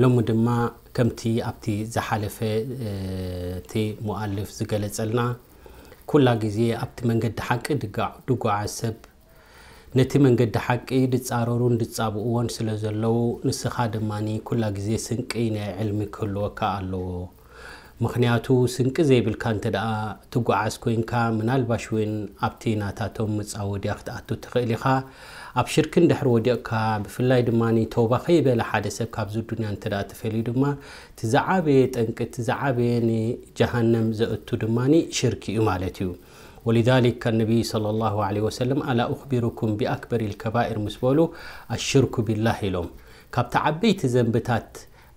ሎሚ ድማ ከምቲ ኣብቲ ዝሓለፈ እቲ ሙኣልፍ ዝገለፀልና ኩላ ግዜ ኣብቲ መንገዲ ሓቂ ድጓዓዝ ሰብ ነቲ መንገዲ ሓቂ ድፃረሩን ድፃብእዎን ስለ ዘለው ንስኻ ድማ ኩላ ግዜ ስንቂ ናይ ዕልሚ ክህልወካ ኣለዎ ምክንያቱ ስንቂ ዘይብልካ እንተ ደኣ ትጓዓዝ ኮይንካ ምናልባሽ እውን ኣብቲ ናታቶም ምፃወድያ ክትኣቱ ትኽእል ኢኻ اب شركن دحر وديقا بفلاي دماني توبا خيبه لحادة سبكا بزود دنيا انتدات فلي دما تزعابيت انك تزعابيني جهنم زئتو دماني شركي امالتيو ولذلك النبي صلى الله عليه وسلم ألا أخبركم بأكبر الكبائر مسبولو الشرك بالله لهم كابت عبيت زنبتات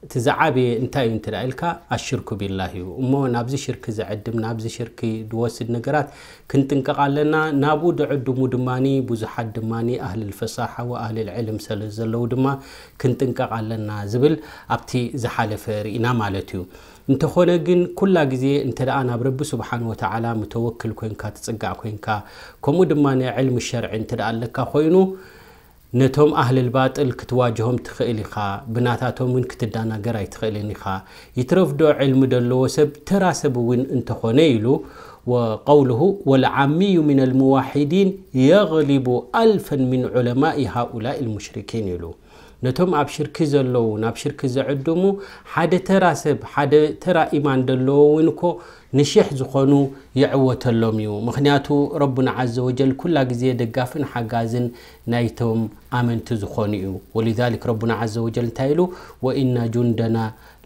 እቲ ዝዓበየ እንታይ እዩ እንትዳ ኢልካ ኣሽርኩ ቢላህ እዩ እሞ ናብዚ ሽርክ ዝዕድም ናብዚ ሽርክ ዝወስድ ነገራት ክንጥንቀቕ ኣለና ናብኡ ድዕድሙ ድማኒ ብዙሓት ድማኒ ኣህሊ ልፈሳሓ ወኣህሊ ልዕልም ስለ ዘለዉ ድማ ክንጥንቀቕ ኣለና ዝብል ኣብቲ ዝሓለፈ ርኢና ማለት እዩ እንተኾነ ግን ኩላ ግዜ እንተ ደኣ ናብ ረቢ ስብሓን ወተዓላ ምተወክል ኮንካ ትፅጋዕ ኮንካ ከምኡ ድማ ዕልሚ ሸርዒ እንተ ኣለካ ኮይኑ نتوم اهل الباطل كتواجههم تخيلي خا بناتاتهم من كتدانا غراي تخيلي خا يترف دو علم سب تراسب وين انت خونيلو وقوله والعمي من الموحدين يغلب الفا من علماء هؤلاء المشركين يلو ነቶም ኣብ ሽርክ ዘለዉ ናብ ሽርክ ዘዕድሙ ሓደ ተራ ሰብ ሓደ ተራ ኢማን ዘለዎ እውን ኮ ንሽሕ ዝኾኑ የዕወተሎም እዩ ምክንያቱ ረብና ዘ ወጀል ኩላ ግዜ ደጋፍን ሓጋዝን ናይቶም ኣመንቲ ዝኾኑ እዩ ወሊዛሊክ ረብና ዘ ወጀል እንታይ ኢሉ ወኢና ጁንደና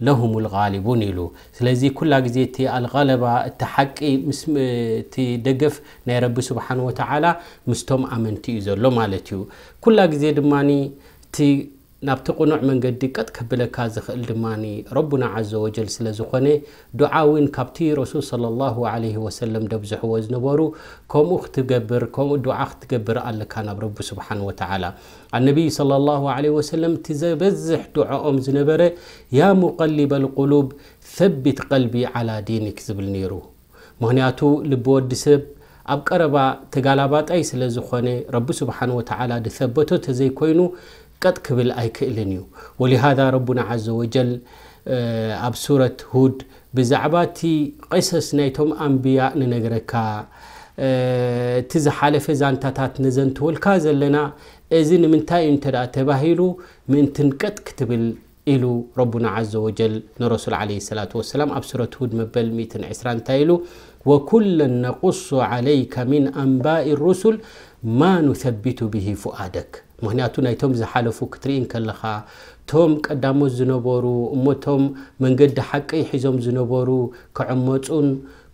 ለሁም ልغሊቡን ኢሉ ስለዚ ኩላ ግዜ እቲ ኣልغለባ እቲ ሓቂ እቲ ደገፍ ናይ ረቢ ስብሓን ወተዓላ ምስቶም ኣመንቲ እዩ ዘሎ ማለት እዩ ኩላ ግዜ ድማ እቲ نابتو قنوع من قد ديكت كبلا كازخ الدماني ربنا عز وجل سلزخوني دعاوين كابتي رسول صلى الله عليه وسلم دبزح وزنبورو كوم اختقبر كوم دعا اختقبر اللي كان برب سبحانه وتعالى النبي صلى الله عليه وسلم تزبزح دعا أم زنبري يا مقلب القلوب ثبت قلبي على دينك زبل نيرو مهنياتو لبود سب أبقربا تقالابات أي سلزخوني رب سبحانه وتعالى دثبتو تزي كوينو قد كبل أي كإلنيو ولهذا ربنا عز وجل أب آه، سورة هود بزعباتي قصص نيتهم أنبياء ننقركا آه، في زانتاتات نزنت والكازل لنا إذن من تاين ترى تباهيلو من تنقد كتبل إلو ربنا عز وجل نرسل عليه الصلاة والسلام أب سورة هود مبل عسران تايلو وكل نقص عليك من أنباء الرسل ما نثبت به فؤادك ምክንያቱ ናይቶም ዝሓለፉ ክትርኢ ከለኻ እቶም ቀዳሞት ዝነበሩ እሞቶም መንገዲ ሓቂ ሒዞም ዝነበሩ ክዕመፁን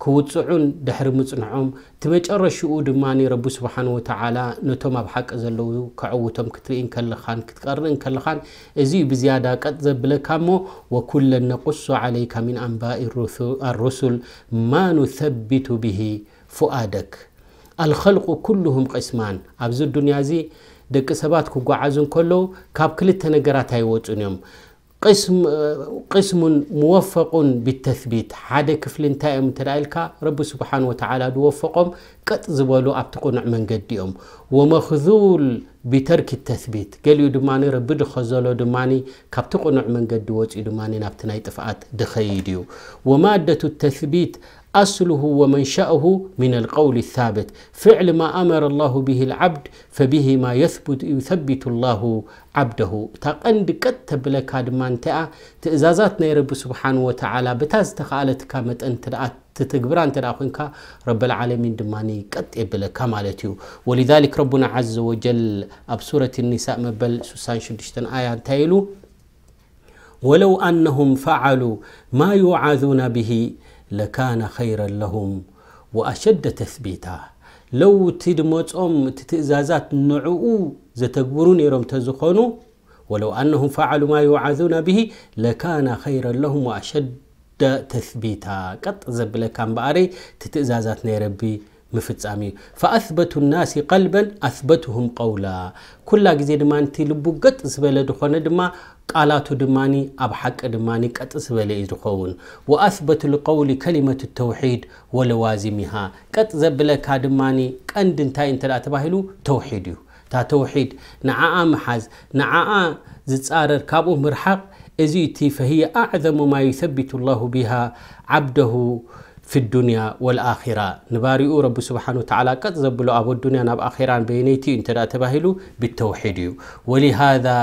ክውፅዑን ድሕሪ ምፅንዖም እቲ መጨረሽኡ ድማ ረቢ ስብሓን ወተዓላ ነቶም ኣብ ሓቂ ዘለው ክዕውቶም ክትርእን ከለኻን ክትቀርእን ከለኻን እዚ ብዝያዳ ቀጥ ዘብለካ እሞ ወኩለ ነቁሱ ዓለይካ ምን ኣንባኢ ኣሩሱል ማ ኑሰቢቱ ብሂ ፉኣደክ አልኸልቁ ኩሉሁም ቅስማን ኣብዚ ዱንያ እዚ ደቂ ሰባት ክጓዓዙ እንከለዉ ካብ ክልተ ነገራት ኣይወፁን እዮም ቅስሙን ሙወፈቁን ብተቢት ሓደ ክፍሊ እንታይ እዮም እንተ ኢልካ ረቢ ስብሓን ወተዓላ ዝወፈቆም ቀጥ ዝበሉ ኣብቲ ቁኑዕ መንገዲ እዮም ወመክዙል ብተርኪ ተቢት ገሊኡ ድማ ረቢ ድኸዘሎ ድማ ካብቲ ቁኑዕ መንገዲ ወፅኡ ድማ ናብቲ ናይ ጥፍኣት ድኸይድ እዩ ወማደቱ ተቢት أصله ومنشأه من القول الثابت فعل ما أمر الله به العبد فبه ما يثبت يثبت الله عبده تقند قد تبلك دمانتأ تئزازات ناي رب سبحانه وتعالى بتاز تخالتك متن تدعات تتقبر أنت راخنك رب العالمين دماني قد يبلك مالتيو ولذلك ربنا عز وجل أبصورة النساء مبل سوسان شدشتن آيان تايلو ولو أنهم فعلوا ما يعاذون به لكان خيرا لهم وأشد تثبيتا لو تدموت أم تتزازات نعوء زتقبرون يروم تزخونو ولو أنهم فعلوا ما يوعظون به لكان خيرا لهم وأشد تثبيتا قط زبلا بأري تتزازات نيربي مفتامي فأثبت الناس قلبا أثبتهم قولا كل جزيد ما أنت لبوجت سبلا دخون دما قالا تدماني أبحك دماني كتسبلا يدخون وأثبت القول كلمة التوحيد ولوازمها كتزبلا كدماني كأند انت انت لا تباهلو توحيدو تا توحيد نعاء محز نعاء زتسارر كابو مرحق ازيتي فهي أعظم ما يثبت الله بها عبده في الدنيا والآخرة نبارئ رب سبحانه وتعالى قد زبل أبو الدنيا ناب آخران بينيتي انت لا تباهلو بالتوحيد ولهذا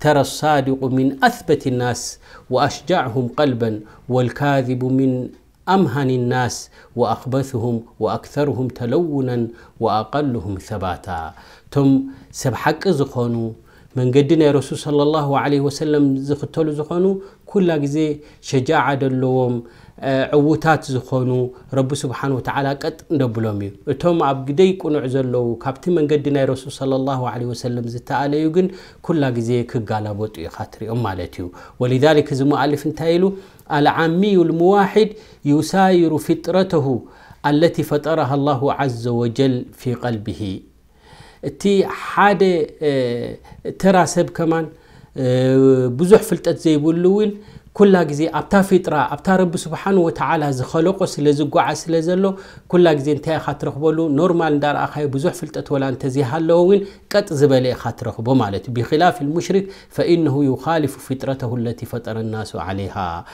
ترى الصادق من أثبت الناس وأشجعهم قلبا والكاذب من أمهن الناس وأخبثهم وأكثرهم تلونا وأقلهم ثباتا ثم سبحك زخونو من قدنا رسول صلى الله عليه وسلم زختلو زخونو كل جزي شجاعة دلوم عوتات زخونو رب سبحانه وتعالى قد نبلومي اتوم عب قدي عزلو كابتن من قدنا رسول صلى الله عليه وسلم زتا يقن كل جزي كقالا بوتو يخاطري أم مالتيو ولذلك زمو ألف انتايلو العامي الموحد يساير فطرته التي فطرها الله عز وجل في قلبه እቲ ሓደ ተራ ሰብ ከማን ብዙሕ ፍልጠት ዘይብሉ እውን كل جزي أبتا فطرة أبتا رب سبحانه وتعالى زخلقه سلزق وعس لزلو كل جزي انتهى خاطر خبلو نورمال دار أخي بزح فلت أطول أن تزيها اللوين كت زبالة خاطر خبو بخلاف المشرك فإنه يخالف فترته التي فطر الناس عليها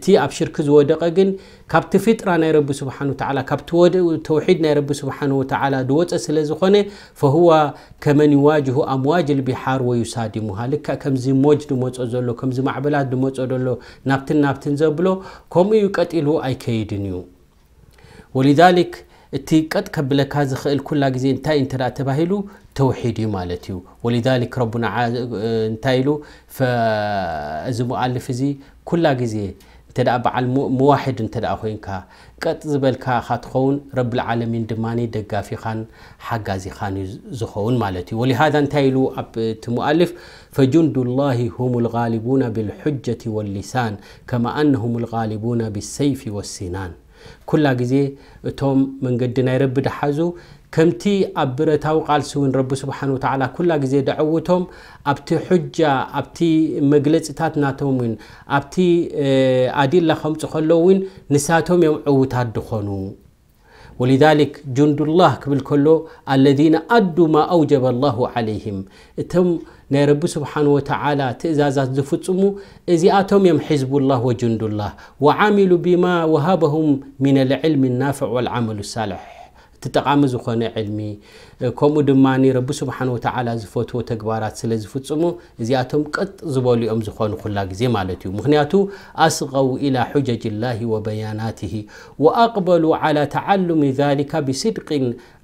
تي أبشر كز ودق أجن كبت فطرة رب سبحانه وتعالى كبت ود توحيد رب سبحانه وتعالى دوت أسلزخنه فهو كمن يواجه أمواج البحار ويصادمها لك كم زي موج دموت أزلو كم زي معبلات دموت أزلو ናብትን ናብትን ዘብሎ ከምኡ እዩ ቀጢሉ ኣይከይድን እዩ ወሊዛሊክ እቲ ቀጥ ከብለካ ዝኽእል ኩላ ግዜ እንታይ እንተ ተባሂሉ ተውሒድ እዩ ማለት እዩ ወሊዛሊክ ረቡና እንታይ ኢሉ እዚ ሙኣልፍ እዚ ኩላ ግዜ تدا بعل موحد انت دا خوين كا قط زبل كا خات خون رب العالمين دماني في خان حغازي خان زخون مالتي ولهذا انتايلو اب تمؤلف فجند الله هم الغالبون بالحجه واللسان كما انهم الغالبون بالسيف والسنان كل غزي توم من قدنا يرب دحازو كمتي أبرتاو قال سوين رب سبحانه وتعالى كل جزي دعوتهم أبتي حجة أبتي مجلس تات ناتومين أبتي أديل لهم تخلوين نساتهم يوم عوتها دخنو ولذلك جند الله كبل كله الذين أدوا ما أوجب الله عليهم تم نرب سبحانه وتعالى تزازات زفتمو إذا أتم يم حزب الله وجند الله وعملوا بما وهبهم من العلم النافع والعمل الصالح تتقامز خون علمي كومو دماني رب سبحانه وتعالى زفوت تكبارات سلا زفوتسمو زياتهم قط زبولي أم زخون خلاق زي مالتيو مخنياتو أسغوا إلى حجج الله وبياناته وأقبلوا على تعلم ذلك بصدق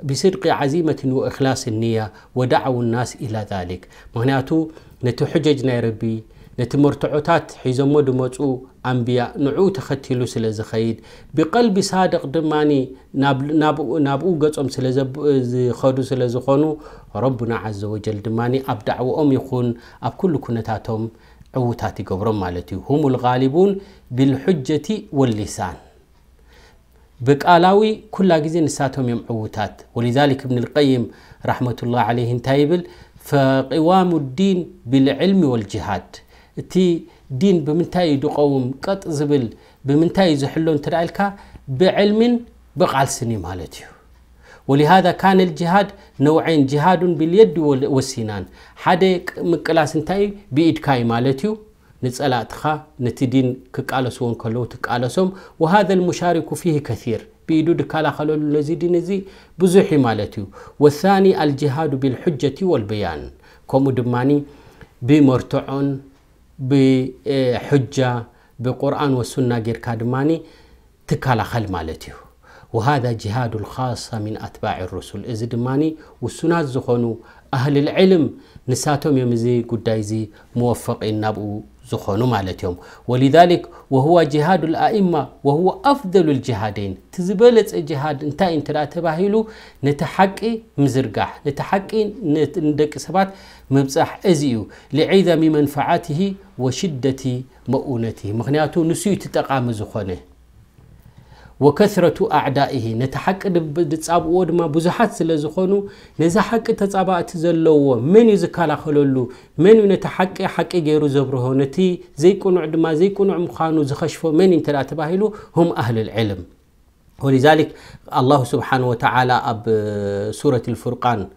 بصدق عزيمة وإخلاص النية ودعوا الناس إلى ذلك مخنياتو نتحججنا ربي نتمرتعوتات حيزمو دموتو أنبياء نعو تختيلو سلزة خيد بقلب صادق دماني نابو أم سلزة زخدو سلزة خانو ربنا عز وجل دماني أبدع وأم يخون أب كل كنتاتهم عوتات قبرم مالتي هم الغالبون بالحجة واللسان بقالاوي كل جزين ساتهم يم عوتات ولذلك ابن القيم رحمة الله عليه تايبل فقوام الدين بالعلم والجهاد تي ዲን ብምንታይ እዩ ድቀውም ቀጥ ዝብል ብምንታይ እዩ ዝሕሎ እንተዳ ኢልካ ብዕልምን ብቓልስን እዩ ማለት እዩ ولهذا كان الجهاد نوعين جهاد باليد والسنان ሓደ ምቅላስ እንታይ ብኢድካ እዩ ማለት እዩ ንፀላእትኻ ነቲ ዲን ክቃለስዎ ከለዉ ትቃለሶም وهذا المشارك فيه كثير ብኢዱ ድከላኸለሉ ነዚ ዲን እዚ ብዙሕ እዩ ማለት እዩ والثاني الجهاد بالحجة والبيان ከምኡ ድማኒ ብመርትዖን ብሕጃ ብቁርኣን ወሱና ጌርካ ድማ ትከላኸል ማለት እዩ وهذا جهاد الخاصة من أتباع الرسل إذ دماني والسنة زخونو أهل العلم نساتهم يمزي قدايزي موفق النبو زخونو مالتهم ولذلك وهو جهاد الأئمة وهو أفضل الجهادين تزبلت الجهاد انتا لا تباهيلو نتحقي مزرقاح نتحقي ندك سبات مبصح ازيو لعظم منفعته وشدة مؤونته مخنياتو نسيو تتقام زخونه وكثرة أعدائه نتحق دتصاب ودما بزحات سلا زخونو نزحق تصابا تزلو من يزكال خلولو من نتحق حق غيرو زبرهو نتي زيكون عدما زيكون مخانو زخشفو من انت تباهلو هم أهل العلم ولذلك الله سبحانه وتعالى أب سورة الفرقان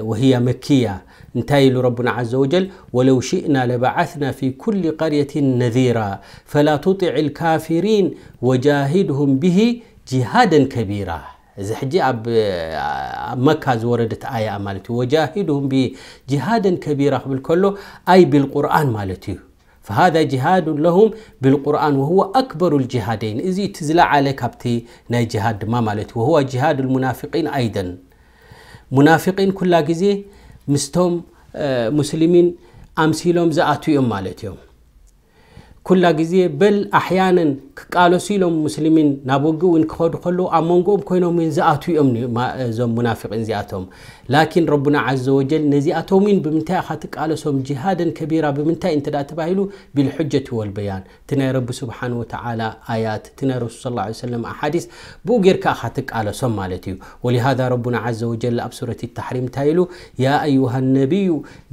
وهي مكية انتهي ربنا عز وجل ولو شئنا لبعثنا في كل قرية نذيرا فلا تطع الكافرين وجاهدهم به جهادا كبيرا إذا حجي أب مكة زوردت آية مالتي وجاهدهم به جهادا كبيرا كله أي بالقرآن ብልቁርኣን فهذا جهاد لهم بالقرآن وهو أكبر الجهادين إذ تزلع عليك أبتي ناي جهاد ما مالتي وهو جهاد المنافقين أيضا ሙናፊቂን ኩላ ግዜ ምስቶም ሙስሊሚን ኣምሲሎም ዝኣትዮም ማለት እዮም كل جزية بل أحيانا كقالوسي لهم مسلمين نابوجو إن كهود خلو أمونجو كونوا من زعاتو يأمن ما زم منافق إن زعاتهم لكن ربنا عز وجل نزعاتو من بمنتا خاتك على سوم جهادا كبيرة بمنتا أنت لا تبعيله بالحجة والبيان تنا رب سبحانه وتعالى آيات تنا رسول صلى الله عليه وسلم أحاديث بوجر كأخاتك على سوم مالتيو ولهذا ربنا عز وجل أبصرة التحريم تايلو يا أيها النبي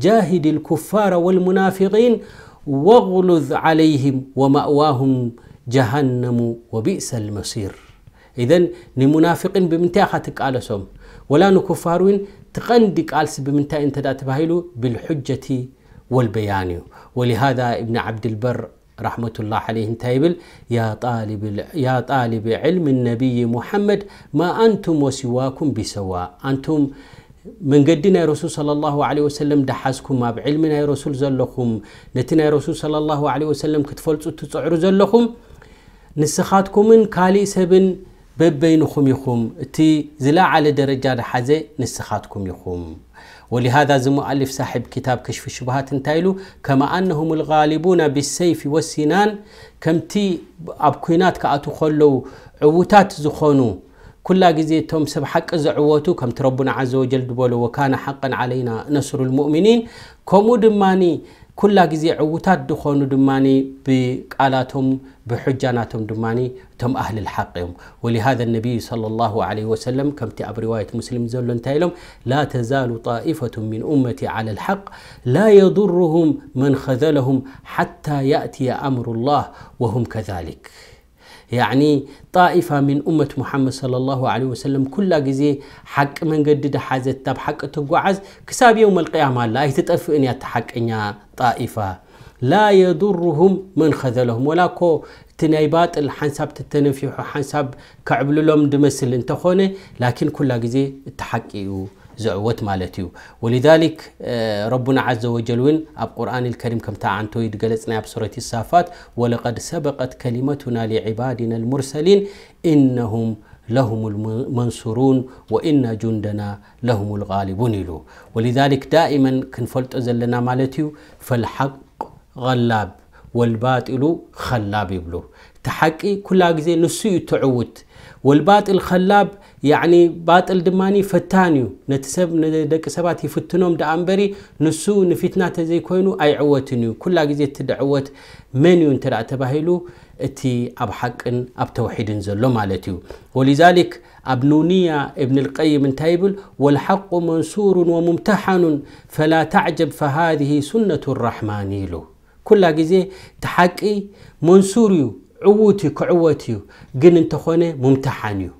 جاهد الكفار والمنافقين واغلظ عليهم ومأواهم جهنم وبئس المصير إذن نمنافقين على سوم ولا نكفارين ون تقند قالس بمنتاي انت تباهيلو بالحجة والبيان ولهذا ابن عبد البر رحمة الله عليه انت يا طالب يا طالب علم النبي محمد ما أنتم وسواكم بسواء أنتم من قدنا يا رسول صلى الله عليه وسلم دحاسكم ما بعلمنا يا رسول زلكم نتنا يا رسول صلى الله عليه وسلم كتفلت تصعر زلكم نسخاتكم من كالي سبن ببينكم يخوم تي زلا على درجة حزة نسخاتكم يخوم ولهذا زم ألف صاحب كتاب كشف الشبهات انتايلو كما أنهم الغالبون بالسيف والسنان كم تي أبكينات كأتخلو عوتات زخونو كل جزية توم سب حق زعوته كم تربنا عز وجل دبوله وكان حقا علينا نصر المؤمنين كم دماني كل جزية عوتات دخون دماني بقالاتهم بحجاناتهم دماني تم أهل الحق يوم. ولهذا النبي صلى الله عليه وسلم كم تأب رواية مسلم زولون تايلوم لا تزال طائفة من أمتي على الحق لا يضرهم من خذلهم حتى يأتي أمر الله وهم كذلك يعني طائفة من أمة محمد صلى الله عليه وسلم كل جزي حق من جدد حازت تب حق تجوعز كساب يوم القيامة لا يتطفئ إن يتحق إن طائفة لا يضرهم من خذلهم ولا كو تناي باطل حنساب تتنفيح حنساب لهم دمسل انت لكن كل جزي التحقيق إيوه. زعوت مالتيو ولذلك آه، ربنا عز وجل وين القرآن الكريم كم تاع تعانتو يدقلتنا بسورة السافات ولقد سبقت كلمتنا لعبادنا المرسلين إنهم لهم المنصورون وإن جندنا لهم الغالبون له ولذلك دائما كنفلت أزلنا مالتيو فالحق غلاب والباطل خلاب يبلو تحقي كل أجزاء نسيو تعوت والباطل خلاب يعني باطل دماني فتانيو نتسب ندك سبات يفتنوم أمبري نسو نفتنا كوينو اي عواتنيو كل غزي تدعوات منيو انترا تباهيلو اتي اب حقن اب توحيدن زلو مالتيو ولذلك أبنونية ابن القيم تايبل والحق منصور وممتحن فلا تعجب فهذه سنة الرحمن له كل غزي تحقي منصوريو عوتي كعوتي قن انت خونه ممتحانيو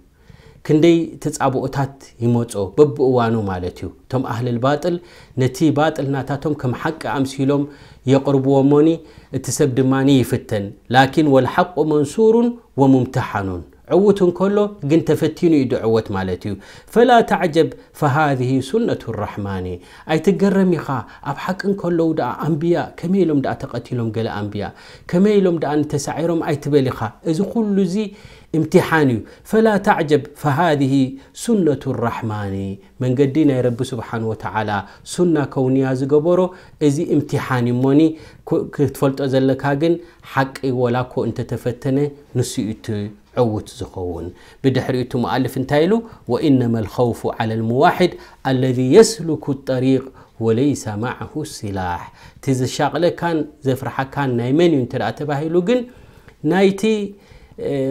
كندي تتعب اوتات يموتو بب اوانو مالتيو توم اهل الباطل نتي باطل ناتاتهم كم حق امسيلوم يقربو موني تسب دماني يفتن لكن والحق منصور وممتحنون عوت كله جن فتينو يدو عوت مالتيو فلا تعجب فهذه سنة الرحمن أي تقرم يخا أبحق إن كله ودا أنبياء كميلهم دا تقتلهم قل أنبياء كميلهم دا أن تسعيرهم أي خا إذا كل زي امتحاني فلا تعجب فهذه سنة الرحمن من قدنا يا رب سبحانه وتعالى سنة كونية زقبرو إذي امتحاني موني كتفلت أزلك هاقن حق ولاكو انت تفتن نسيت عوت زخون بدحريت مؤلف انتايلو وإنما الخوف على المواحد الذي يسلك الطريق وليس معه السلاح تز الشغلة كان زفرحة كان نايمن ينترى تباهيلو قن نايتي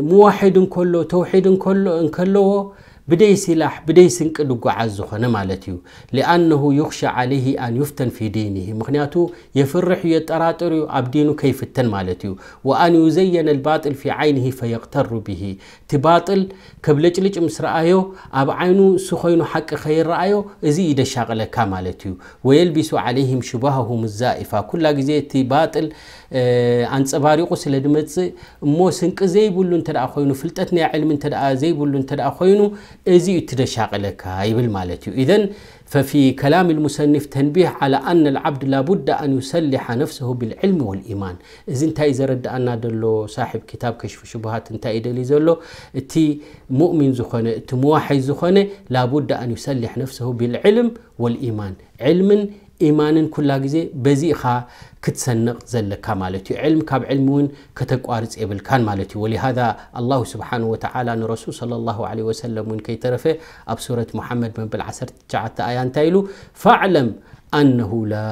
موحد كله توحيد كله كله بدي سلاح بدي سنك دقو عزوخ نمالتيو لأنه يخشى عليه أن يفتن في دينه مخنياتو يفرح يتراتريو عبدينو كيف التن مالتيو وأن يزين الباطل في عينه فيقتر به تباطل كبلج لج مسرأيو أب عينو سخينو حق خير رأيو إزي إذا شاغل كامالتيو ويلبس عليهم شبههم الزائفة كل جزء تباطل عن سباري قسل سلدمتس مو سنك زي بلو انتدأ خينو علم انتدأ زي بلو انتدأ أزي تدشاق لك يبل مالتي إذن ففي كلام المصنف تنبيه على أن العبد لابد أن يسلح نفسه بالعلم والإيمان إذن تاي زرد أن دلو صاحب كتاب كشف شبهات انت دلي زلو تي مؤمن زخنة تي زخنة لابد أن يسلح نفسه بالعلم والإيمان علم إيمانا كل جزء بزي خا كتسنق زل كمالتي علم كاب علمون كتك كتقارص إبل كان مالتي ولهذا الله سبحانه وتعالى نرسول صلى الله عليه وسلم من كي ترفه أبصرة محمد من بالعسر تجعت آيان تايلو فاعلم أنه لا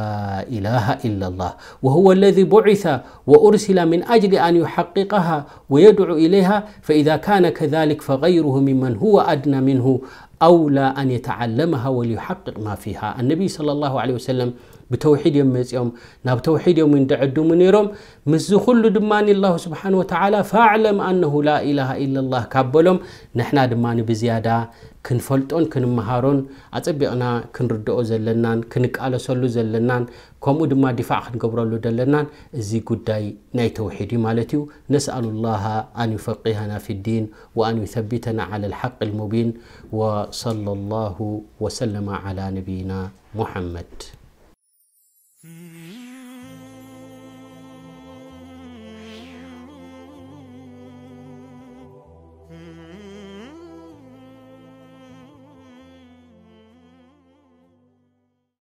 إله إلا الله وهو الذي بعث وأرسل من أجل أن يحققها ويدعو إليها فإذا كان كذلك فغيره ممن هو أدنى منه أولى أن يتعلمها وليحقق ما فيها النبي صلى الله عليه وسلم بتوحيد يوم يوم ناب توحيد يوم يندعدو من يروم مز كل دماني الله سبحانه وتعالى فاعلم أنه لا إله إلا الله كابلهم نحن دماني بزيادة كنفلتون كنمهارون أتبيعنا كنردو زلنان كنكالا سولو زلنان كومود ما دفاع كنقبرلو دلنان زي قداي نيتو حيدي مالتيو نسأل الله أن يفقهنا في الدين وأن يثبتنا على الحق المبين وصلى الله وسلم على نبينا محمد